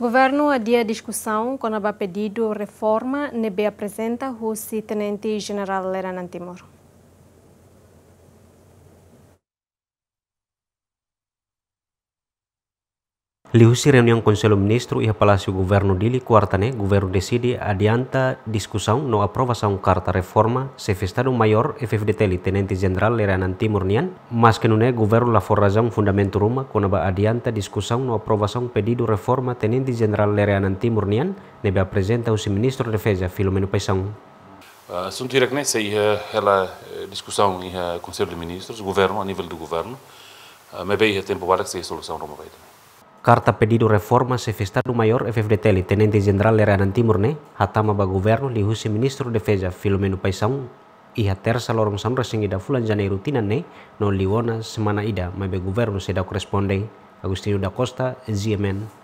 Governo adia discussão quando a pedido reforma nebe apresenta o tenente general Leran Antimor. Li uscirono in Consiglio Ministro e Palácio Governo Dili Li Quartane, Governo decide adianta discussão no aprovação carta reforma chefe Estado-Maior FFDT li Tenente General Leranan Timur Nian, mas que não é Governo la for razão fundamento Roma quando adianta discussão no aprovação pedido reforma Tenente General Leranan Timur Nian, nebe apresenta o Ministro de Defesa Filomeno Paixão. Uh, ah, sunt reconhece Ia ela eh, discussão em uh, Conselho de Ministros, governo a nível do governo, uh, ah, mas bem tempo para que seja solução Roma vai carta pedido reformas efestado maior FFDTL, Tenente General Lereanan Timur-Ne, hatamaba governo li husi Ministro Defesa Filomeno Paisão ihater terça lorong samra da fulan janeiro tinan-ne no liwona semana ida mabe governo sedao corresponde Agostinho da Costa, GMN